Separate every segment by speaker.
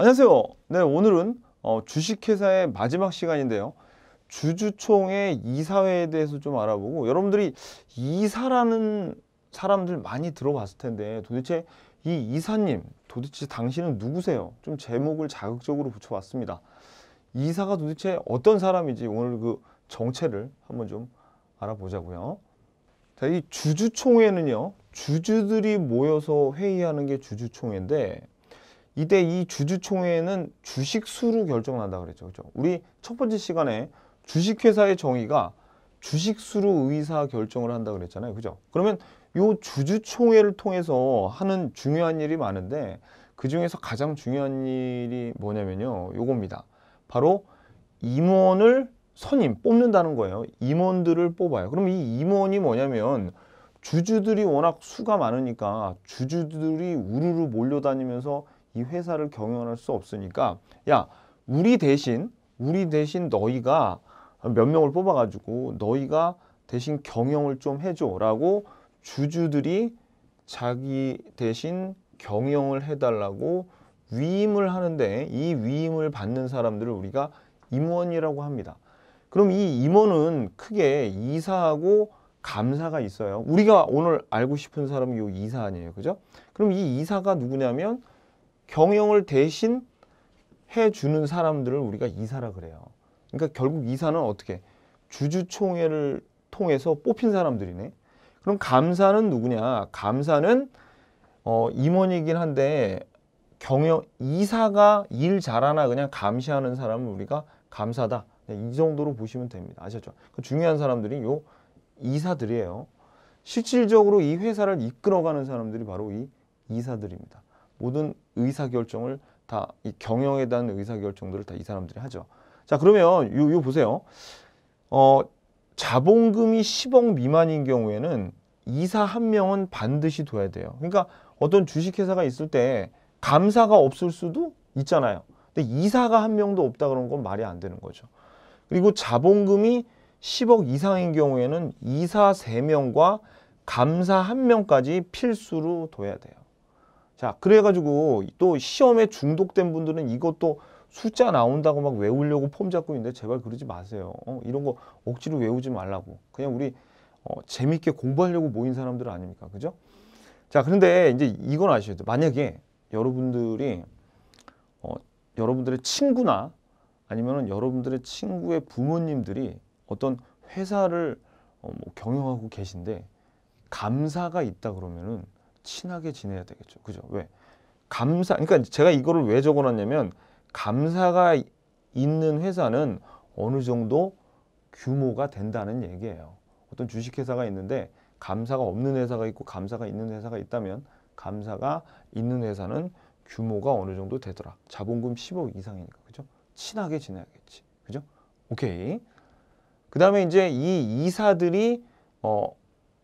Speaker 1: 안녕하세요. 네, 오늘은 어, 주식회사의 마지막 시간인데요. 주주총회 이사회에 대해서 좀 알아보고 여러분들이 이사라는 사람들 많이 들어봤을 텐데 도대체 이 이사님, 도대체 당신은 누구세요? 좀 제목을 자극적으로 붙여봤습니다. 이사가 도대체 어떤 사람이지 오늘 그 정체를 한번 좀 알아보자고요. 자, 이 주주총회는요. 주주들이 모여서 회의하는 게 주주총회인데 이때 이 주주총회는 주식수로 결정한다 그랬죠. 그죠? 우리 첫 번째 시간에 주식회사의 정의가 주식수로 의사 결정을 한다 그랬잖아요. 그죠? 그러면 요 주주총회를 통해서 하는 중요한 일이 많은데 그 중에서 가장 중요한 일이 뭐냐면요. 요겁니다. 바로 임원을 선임, 뽑는다는 거예요. 임원들을 뽑아요. 그럼 이 임원이 뭐냐면 주주들이 워낙 수가 많으니까 주주들이 우르르 몰려다니면서 이 회사를 경영할 수 없으니까 야 우리 대신 우리 대신 너희가 몇 명을 뽑아가지고 너희가 대신 경영을 좀 해줘라고 주주들이 자기 대신 경영을 해달라고 위임을 하는데 이 위임을 받는 사람들을 우리가 임원이라고 합니다. 그럼 이 임원은 크게 이사하고 감사가 있어요. 우리가 오늘 알고 싶은 사람이 이 이사 아니에요. 그죠? 그럼 이 이사가 누구냐면 경영을 대신 해주는 사람들을 우리가 이사라 그래요. 그러니까 결국 이사는 어떻게 주주총회를 통해서 뽑힌 사람들이네. 그럼 감사는 누구냐? 감사는 어, 임원이긴 한데 경영 이사가 일 잘하나 그냥 감시하는 사람을 우리가 감사다. 네, 이 정도로 보시면 됩니다. 아셨죠? 그 중요한 사람들이 요 이사들이에요. 실질적으로 이 회사를 이끌어가는 사람들이 바로 이 이사들입니다. 모든 의사결정을 다 이 경영에 대한 의사결정들을 다 이 사람들이 하죠. 자 그러면 요, 요 보세요. 어, 자본금이 10억 미만인 경우에는 이사 한 명은 반드시 둬야 돼요. 그러니까 어떤 주식회사가 있을 때 감사가 없을 수도 있잖아요. 근데 이사가 한 명도 없다 그런 건 말이 안 되는 거죠. 그리고 자본금이 10억 이상인 경우에는 이사 3명과 감사 1명까지 필수로 둬야 돼요. 자 그래가지고 또 시험에 중독된 분들은 이것도 숫자 나온다고 막 외우려고 폼 잡고 있는데 제발 그러지 마세요. 어? 이런 거 억지로 외우지 말라고. 그냥 우리 어, 재밌게 공부하려고 모인 사람들 아닙니까? 그죠? 자 그런데 이제 이건 아셔야 돼요. 만약에 여러분들이 어, 여러분들의 친구나 아니면 여러분들의 친구의 부모님들이 어떤 회사를 어, 뭐 경영하고 계신데 감사가 있다 그러면은 친하게 지내야 되겠죠. 그죠? 왜? 감사. 그러니까 제가 이거를 왜 적어놨냐면 감사가 있는 회사는 어느 정도 규모가 된다는 얘기예요. 어떤 주식회사가 있는데 감사가 없는 회사가 있고 감사가 있는 회사가 있다면 감사가 있는 회사는 규모가 어느 정도 되더라. 자본금 10억 이상이니까 그죠? 친하게 지내야겠지. 그죠? 오케이. 그 다음에 이제 이 이사들이 어,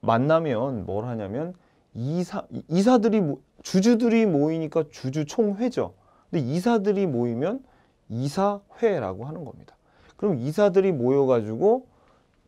Speaker 1: 만나면 뭘 하냐면 이사 이사들이 주주들이 모이니까 주주총회죠. 근데 이사들이 모이면 이사회라고 하는 겁니다. 그럼 이사들이 모여가지고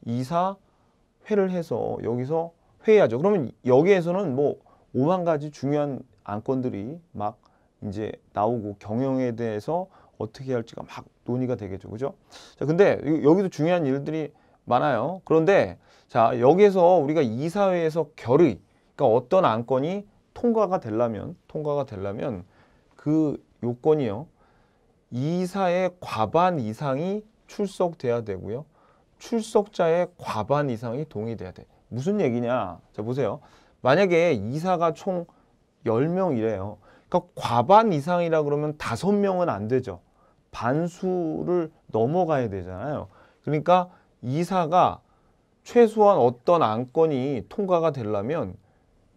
Speaker 1: 이사회를 해서 여기서 회의하죠. 그러면 여기에서는 뭐 오만 가지 중요한 안건들이 막 이제 나오고 경영에 대해서 어떻게 할지가 막 논의가 되겠죠. 그죠? 자, 근데 여기도 중요한 일들이 많아요. 그런데 자, 여기에서 우리가 이사회에서 결의 그러니까 어떤 안건이 통과가 되려면 통과가 되려면 그 요건이요. 이사의 과반 이상이 출석돼야 되고요. 출석자의 과반 이상이 동의돼야 돼. 무슨 얘기냐? 자, 보세요. 만약에 이사가 총 10명이래요. 그러니까 과반 이상이라 그러면 5명은 안 되죠. 반수를 넘어가야 되잖아요. 그러니까 이사가 최소한 어떤 안건이 통과가 되려면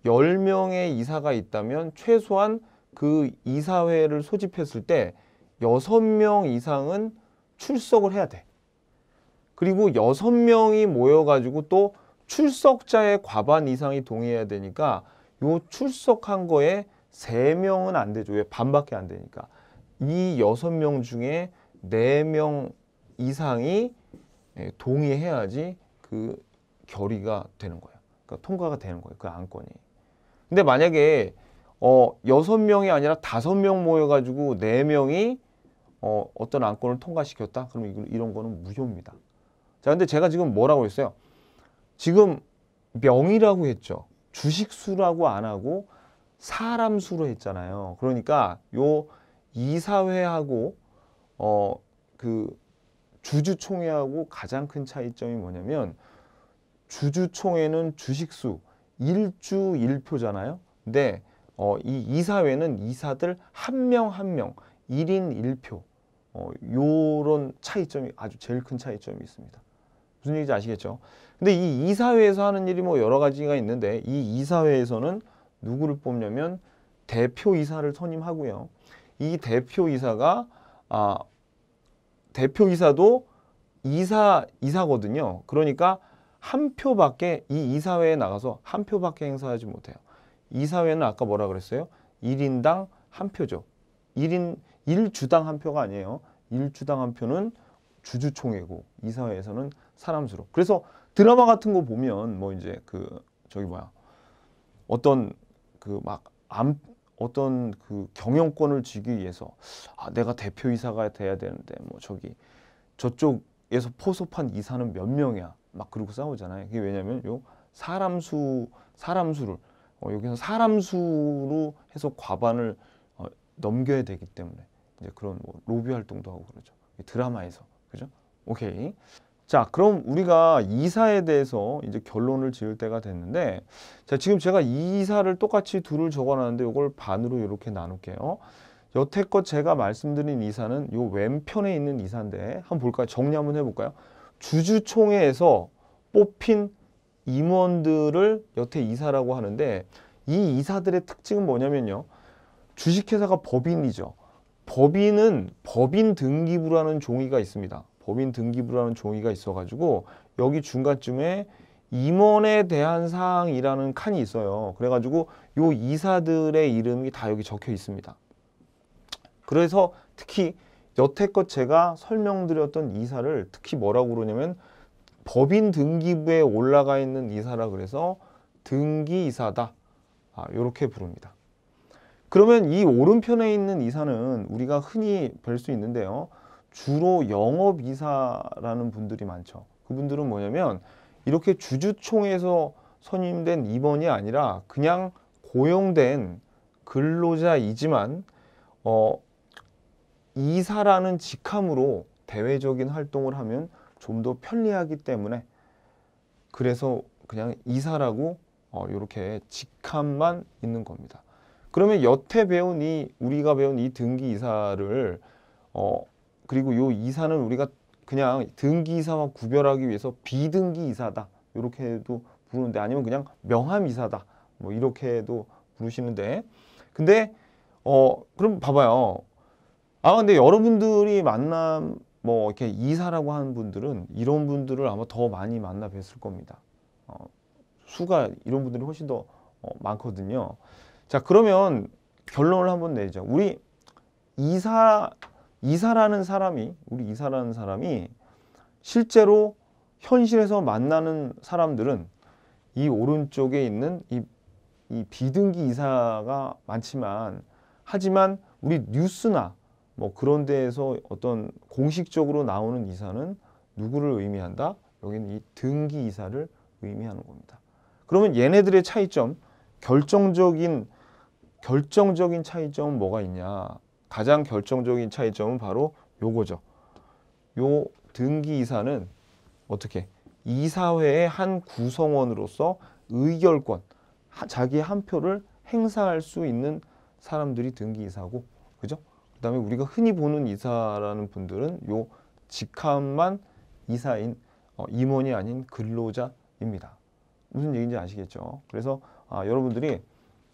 Speaker 1: 열명의 이사가 있다면 최소한 그 이사회를 소집했을 때 여섯 명 이상은 출석을 해야 돼. 그리고 여섯 명이 모여가지고 또 출석자의 과반 이상이 동의해야 되니까 요 출석한 거에 세명은안 되죠. 왜? 반밖에 안 되니까. 이 여섯 명 중에 네 명 이상이 예, 동의해야지 그 결의가 되는 거예요. 그러니까 통과가 되는 거예요. 그 안건이. 근데 만약에 어 여섯 명이 아니라 다섯 명 모여가지고 네 명이 어 어떤 안건을 통과시켰다. 그럼 이런 거는 무효입니다. 자, 근데 제가 지금 뭐라고 했어요? 지금 명이라고 했죠. 주식 수라고 안 하고 사람 수로 했잖아요. 그러니까 요 이사회하고 어그 주주총회하고 가장 큰 차이점이 뭐냐면 주주총회는 주식수 일주 일표잖아요. 근데 어, 이 이사회는 이사들 한 명 한명 일인일표 어, 요런 차이점이 아주 제일 큰 차이점이 있습니다. 무슨 얘기인지 아시겠죠? 근데 이 이사회에서 하는 일이 뭐 여러 가지가 있는데 이 이사회에서는 누구를 뽑냐면 대표이사를 선임하고요. 이 대표이사가 아 대표이사도 이사 이사거든요. 그러니까 한 표밖에 이 이사회에 나가서 한 표밖에 행사하지 못해요. 이사회는 아까 뭐라 그랬어요? 1인당 한 표죠. 1인 1주당 한 표가 아니에요. 1주당 한 표는 주주총회고 이사회에서는 사람 수로. 그래서 드라마 같은 거 보면 뭐 이제 그 저기 뭐야 어떤 그막암 어떤 그 경영권을 쥐기 위해서 아 내가 대표이사가 돼야 되는데 뭐 저기 저쪽에서 포섭한 이사는 몇 명이야 막 그러고 싸우잖아요. 그게 왜냐면 요 사람 수 사람 수를 어, 여기서 사람 수로 해서 과반을 어, 넘겨야 되기 때문에 이제 그런 뭐 로비 활동도 하고 그러죠. 드라마에서 그죠? 오케이. 자, 그럼 우리가 이사에 대해서 이제 결론을 지을 때가 됐는데 자, 지금 제가 이사를 똑같이 둘을 적어놨는데 이걸 반으로 이렇게 나눌게요. 여태껏 제가 말씀드린 이사는 요 왼편에 있는 이사인데 한번 볼까요? 정리 한번 해볼까요? 주주총회에서 뽑힌 임원들을 여태 이사라고 하는데 이 이사들의 특징은 뭐냐면요. 주식회사가 법인이죠. 법인은 법인 등기부라는 종이가 있습니다. 법인 등기부라는 종이가 있어가지고 여기 중간쯤에 임원에 대한 사항이라는 칸이 있어요. 그래가지고 요 이사들의 이름이 다 여기 적혀 있습니다. 그래서 특히 여태껏 제가 설명드렸던 이사를 특히 뭐라고 그러냐면 법인 등기부에 올라가 있는 이사라 그래서 등기이사다 아, 이렇게 부릅니다. 그러면 이 오른편에 있는 이사는 우리가 흔히 볼 수 있는데요. 주로 영업이사라는 분들이 많죠. 그분들은 뭐냐면 이렇게 주주총에서 선임된 임원이 아니라 그냥 고용된 근로자이지만 어, 이사라는 직함으로 대외적인 활동을 하면 좀 더 편리하기 때문에 그래서 그냥 이사라고 어, 이렇게 직함만 있는 겁니다. 그러면 여태 배운 이 우리가 배운 이 등기 이사를 어, 그리고 요 이사는 우리가 그냥 등기 이사와 구별하기 위해서 비등기 이사다 이렇게도 부르는데 아니면 그냥 명함 이사다 뭐 이렇게도 부르시는데 근데 어 그럼 봐봐요 아 근데 여러분들이 만남 뭐 이렇게 이사라고 하는 분들은 이런 분들을 아마 더 많이 만나 뵀을 겁니다. 어, 수가 이런 분들이 훨씬 더 어, 많거든요. 자 그러면 결론을 한번 내죠. 우리 이사 이사라는 사람이 우리 이사라는 사람이 실제로 현실에서 만나는 사람들은 이 오른쪽에 있는 이, 이 비등기 이사가 많지만 하지만 우리 뉴스나 뭐 그런 데에서 어떤 공식적으로 나오는 이사는 누구를 의미한다? 여기는 이 등기 이사를 의미하는 겁니다. 그러면 얘네들의 차이점, 결정적인 결정적인 차이점은 뭐가 있냐? 가장 결정적인 차이점은 바로 요거죠. 요 등기 이사는 어떻게 이사회의 한 구성원으로서 의결권, 자기 한 표를 행사할 수 있는 사람들이 등기 이사고, 그죠? 그다음에 우리가 흔히 보는 이사라는 분들은 요 직함만 이사인 어, 임원이 아닌 근로자입니다. 무슨 얘기인지 아시겠죠? 그래서 아, 여러분들이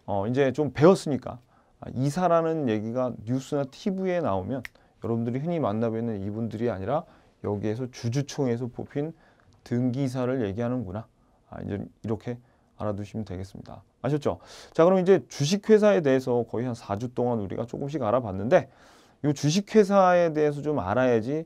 Speaker 1: 어, 이제 좀 배웠으니까 아, 이사라는 얘기가 뉴스나 TV에 나오면 여러분들이 흔히 만나뵙는 이분들이 아니라 여기에서 주주총회에서 뽑힌 등기사를 얘기하는구나. 아, 이제 이렇게 알아두시면 되겠습니다. 아셨죠? 자 그럼 이제 주식회사에 대해서 거의 한 4주 동안 우리가 조금씩 알아봤는데 이 주식회사에 대해서 좀 알아야지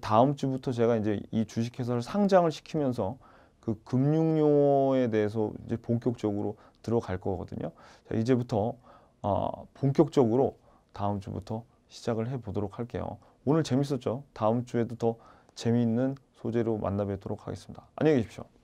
Speaker 1: 다음 주부터 제가 이제 이 주식회사를 상장을 시키면서 그 금융용어에 대해서 이제 본격적으로 들어갈 거거든요. 자, 이제부터 어, 본격적으로 다음 주부터 시작을 해보도록 할게요. 오늘 재밌었죠? 다음 주에도 더 재미있는 소재로 만나 뵙도록 하겠습니다. 안녕히 계십시오.